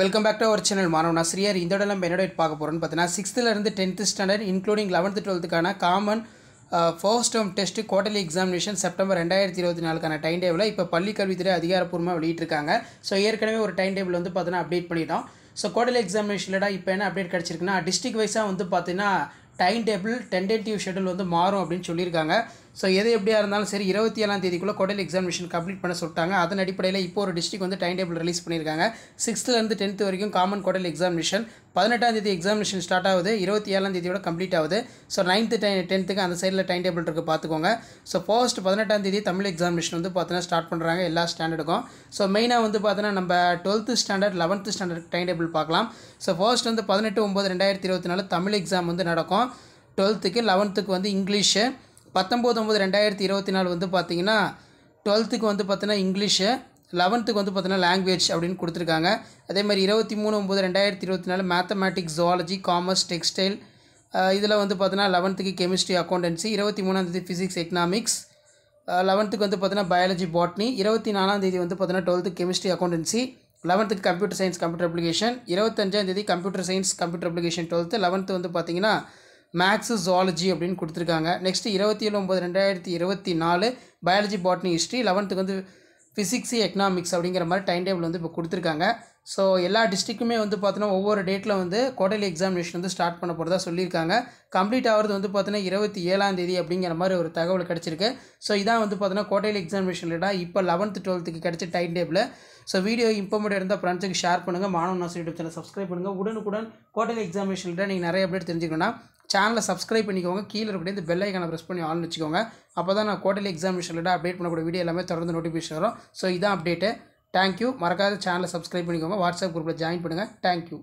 welcome back to our channel மாணவன் ஆசிரியர் இந்த இடம் நம்ம என்னோட பார்க்க போகிறோம்னு பார்த்தீங்கன்னா சிக்ஸ்த்துலேருந்து டென்த்து ஸ்டாண்டர்ட் இன்க்ளூடிங் லெவன்த்து டுவெல்த்துக்கான common first term test quarterly examination September ரெண்டாயிரத்தி இருபத்தி நாலுக்கான டைம் டேபிளில் இப்போ பள்ளி கல்வித்துறை அதிகாரப்பூர்வமாக வெளியிட்டிருக்காங்க ஸோ ஏற்கனவே ஒரு டைம் டேபிள் வந்து பார்த்தீங்கன்னா அப்டேட் பண்ணிட்டோம் ஸோ குவார்டர்லி எக்ஸாமினேஷன்லடா இப்போ என்ன அப்டேட் கிடச்சிருக்குன்னா டிஸ்ட்ரிக் வைஸாக வந்து பார்த்தீங்கன்னா டைம் டேபிள் டென்டேட்டிவ் ஷெடியூல் வந்து மாறும் அப்படின்னு சொல்லியிருக்காங்க ஸோ எது எப்படியா இருந்தாலும் சரி இருபத்தி ஏழாம் தேதிக்குள்ளே கொடல் எக்ஸாமினேஷன் கம்ப்ளீட் பண்ண சொல்லிட்டாங்க அதன் அடிப்படையில் இப்போ ஒரு டிஸ்ட்ரிக் வந்து டைம் டேபிள் ரிலீஸ் பண்ணியிருக்காங்க சிக்ஸ்த்துலேருந்து டென்த்து வரைக்கும் காமன் கொடல் எக்ஸாமினேஷன் பதினெட்டாம் தேதி எக்ஸாமினேஷன் ஸ்டார்ட் ஆகுது இருபத்தி ஏழாம் தேதியோட கம்ப்ளீட் ஆகுது ஸோ நைன்த்து டெ டென்த்துக்கு அந்த சைடில் டைம் டேபிள் இருக்குது பார்த்துக்கோங்க ஸோ போஸ்ட் பதினெட்டாம் தேதி தமிழ் எக்ஸாமினேஷன் வந்து பார்த்தோன்னா ஸ்டார்ட் பண்ணுறாங்க எல்லா ஸ்டாண்டர்டுக்கும் ஸோ மெயினாக வந்து பார்த்தீங்கன்னா நம்ம twelfth standard eleventh standard time table பார்க்கலாம் ஸோ ஃபர்ஸ்ட் வந்து பதினெட்டு ஒம்பது ரெண்டாயிரத்தி இருபத்தி நாலு தமிழ் எக்ஸாம் வந்து நடக்கும் டுவெல்த்துக்கு லெவன்த்துக்கு வந்து இங்கிலீஷு பத்தொம்போது ஒம்பது ரெண்டாயிரத்தி இருபத்தி நாலு வந்து பார்த்தீங்கன்னா டுவெல்த்துக்கு வந்து பார்த்தீங்கன்னா இங்கிலீஷு லெவன்த்துக்கு வந்து பார்த்தீங்கன்னா லாங்குவேஜ் அப்படின்னு கொடுத்துருக்காங்க அதே மாதிரி இருபத்தி மூணு ஒம்பது ரெண்டாயிரத்தி இருபத்தி நாலு மேத்தமேட்டிக்ஸ் ஜுவாலஜி காமர்ஸ் டெக்ஸ்டைல் இதில் வந்து பார்த்தீங்கன்னா லெவன்த்துக்கு கெமிஸ்ட்ரி அக்கௌண்டன்சி இருபத்தி மூணாந்தேதி ஃபிசிக்ஸ் எக்கனாமிக்ஸ் லெவன்த்துக்கு வந்து பார்த்தீங்கன்னா பயாலஜி பாட்னி இருபத்தி நாலாந்தேதி வந்து பார்த்தீங்கன்னா டுவெல்த்து கெமிஸ்ட்ரி அக்கௌண்டன்சி லெவன்த்துக்கு கம்ப்யூட்டர் சயின்ஸ் கம்ப்யூட்டர் அப்ளிகேஷன் இருபத்தஞ்சாந்தேதி computer science computer application twelfth eleventh வந்து பார்த்தீங்கன்னா மேக்ஸு ஜுவாலஜி அப்படின்னு கொடுத்துருக்காங்க நெக்ஸ்ட்டு இருபத்தி ஏழு ஒம்பது ரெண்டாயிரத்தி இருபத்தி நாலு பயாலஜி பாட்னி ஹிஸ்ட்ரி லெவன்த்துக்கு வந்து ஃபிசிக்ஸு எக்கனாமிக்ஸ் அப்படிங்கிற மாதிரி டைம் டேபிள் வந்து இப்போ கொடுத்துருக்காங்க ஸோ எல்லா டிஸ்ட்ரிக்குமே வந்து பார்த்தோன்னா ஒவ்வொரு டேட்டில் வந்து குவார்டர்லி எக்ஸாமினேஷன் வந்து ஸ்டார்ட் பண்ண போகிறதா சொல்லியிருக்காங்க கம்ப்ளீட் ஆகிறது வந்து பார்த்தோன்னா இருபத்தி ஏழாம் தேதி அப்படிங்கிற மாதிரி ஒரு தகவல் கிடச்சிருக்கு ஸோ இதான் வந்து பார்த்தோன்னா குவார்டர்லி எக்ஸாமினேஷன் இப்போ லெவன்த்து டுவெல்த்துக்கு கிடச்ச டைம் டேபிள் ஸோ வீடியோ இம்பார்மெண்ட் இருந்தால் ஃப்ரெண்ட்ஸுக்கு ஷேர் பண்ணுங்கள் மாணவன் நாசு யூடியூப் சேனல் சப்ஸ்கிரைப் பண்ணுங்கள் உடனுக்குடன் குவார்டர்லி எக்ஸாமினேஷன் நீங்கள் நிறைய அப்டேட் தெரிஞ்சுக்கணும்னா சேனலை சப்ஸ்கிரைப் பண்ணிக்கோங்க கீழே இருக்கக்கூடிய இந்த பெல் ப்ரெஸ் பண்ணி ஆன் வச்சுக்கோங்க அப்போ தான் நான் குவார்டர்லி எக்ஸாமினேஷன் அப்டேட் பண்ணக்கூடிய வீடியோ எல்லாமே தொடர்ந்து நோட்டிஃபிகேஷன் வரும் ஸோ இதான் அப்டேட்டு தேங்க்யூ மறக்காத சேனலை சப்ஸ்கிரைப் பண்ணிக்கோங்க வாட்ஸ்அப் குரூப்பில் ஜாயின் பண்ணுங்கள் தேங்க்யூ